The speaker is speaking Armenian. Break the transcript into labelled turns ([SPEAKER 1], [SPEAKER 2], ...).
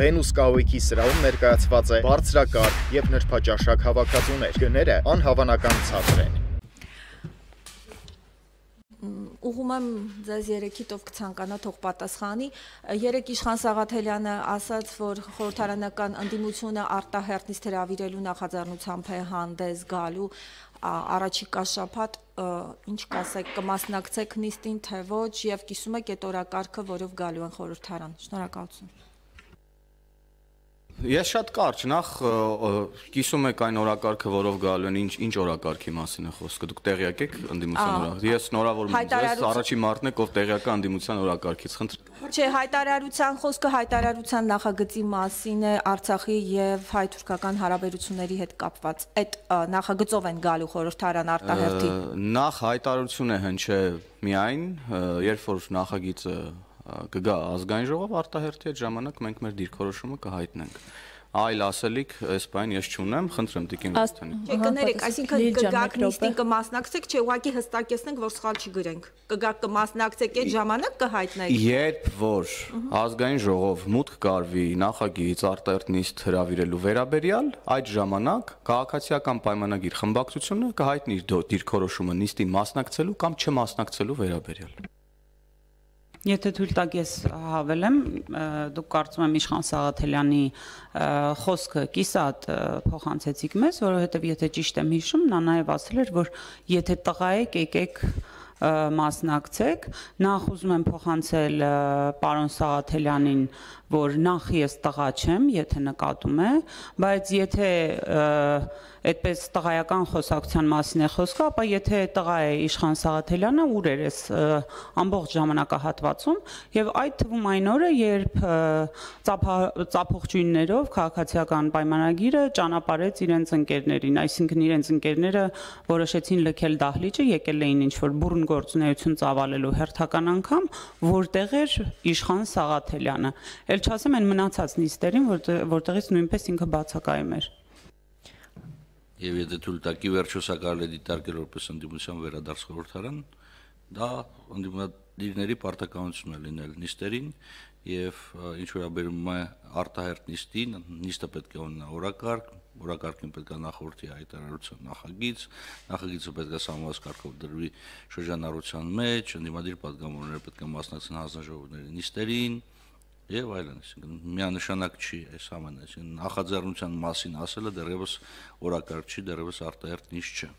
[SPEAKER 1] Վենուս կահույքի սրահում ներկայացված է բարձրակարգ եւ նրբաճաշակ հավաքածուներ։ Գները
[SPEAKER 2] անհավանական ցածր են
[SPEAKER 3] ուղում եմ ձեզ երեքիտով կցանկանա թող պատասխանի։ Երեք Իշխան Սաղաթելյանը ասաց, որ խորհրդարանական ընդդիմությունը արտահերտնից թերավիրելու նախաձեռնությամբ է հանդես գալու առաջիկա շաբաթ ինչ կասեք, կմասնակցեք նիստին թե ոչ եւ կիսում եք այդ օրակարգը, որով գալու են խորհրդարան։ Շնորհակալություն։
[SPEAKER 1] Ես շատ կարճ նախ կիսում եք այն օրակարգը, որով գալու են, ինչ ինչ օրակարգի մասին է խոսքը։ Դուք տեղյակ եք ընդդիմության օրակարգ։ Ես նորավորում եմ, ես առաջին մարտն եք, ով տեղյակ է ընդդիմության օրակարգից։ Խնդրեմ։
[SPEAKER 3] Չէ, հայտարարության խոսքը հայտարարության նախագծի մասին է Արցախի եւ հայ-թուրքական հարաբերությունների հետ կապված։ Այդ նախագծով են գալու խորհրդարան արտահերթի։
[SPEAKER 1] Նախ հայտարարություն է հնչե միայն, երբ որ նախագիծը կգա ազգային ժողով արտահերթի այդ ժամանակ մենք մեր դիրքորոշումը կհայտնենք այլ ասելիք այս բան ես չունեմ, խնդրեմ Տիկին Ռոստյանի։ Չէ, կներեք,
[SPEAKER 3] այսինքն կգաք նիստին կմասնակցեք, չէ, ուղղակի հստակեցնենք, որ սխալ չգրենք։ Կգաք կմասնակցեք այդ ժամանակ կհայտնեք։
[SPEAKER 1] Երբ որ ազգային ժողով մուտք կարվի նախագիծ արտերտ նիստ հրավիրելու վերաբերյալ, այդ ժամանակ քաղաքացիական պայմանագիր խմբակցությունը կհայտնի իր դիրքորոշումը նիստին մասնակցելու կամ չմասնակցելու վերաբերյալ։
[SPEAKER 4] Եթե թույլ տաք ես հավելեմ, դուք կարծում եմ Իշխան Սաղաթելյանի խոսքը կիսատ փոխանցեցիք մեզ, որովհետև եթե ճիշտ եմ հիշում, նա նաև ասել էր, որ եթե տղա եք, եկեք եկ, եկ, եկ մասնակցեք։ Նախ ուզում եմ փոխանցել պարոն Սաղաթելյանին, որ նախ ես տղա չեմ, եթե նկատում է, բայց եթե այդպես տղայական խոսակցության մասին է խոսքը, ապա եթե տղա է Իշխան Սաղաթելյանը, ուր էր ես ամբողջ ժամանակահատվածում եւ այդ թվում այն օրը, երբ ծափողջույններով քաղաքացիական պայմանագիրը ճանապարհեց իրենց ընկերներին, այսինքն իրենց ընկերները որոշեցին լքել դահլիճը, եկել էին ինչ որ բուրն գործունեություն ծավալելու հերթական անգամ, որտեղ էր Իշխան Սաղաթելյանը։ Էլ չասեմ այն մնացած նիստերին, որտեղից նույնպես ինքը բացակայում էր։
[SPEAKER 2] Եվ եթե թույլ տաքի վերջո սա կարելի դիտարկել որպես ընդդիմության վերադարձ խորհրդարան, դա ընդդիմադիրների պարտականությունն է լինել նիստերին եւ ինչ վերաբերում է արտահերտ նիստին, նիստը պետք է ունենա օրակարգ, օրակարգին պետք է նախորդի հայտարարություն նախագիծ, նախագիծը պետք է համաս կարգով դրվի շրջանառության մեջ, ընդդիմադիր падգամավորները պետք է մասնակցեն հանձնաժողովների նիստերին եւ այլն, այսինքն միանշանակ չի այս ամենը, այսինքն նախաձեռնության մասին ասելը դեռևս օրակարգ չի, դեռևս արտահերտ նիստ չէ։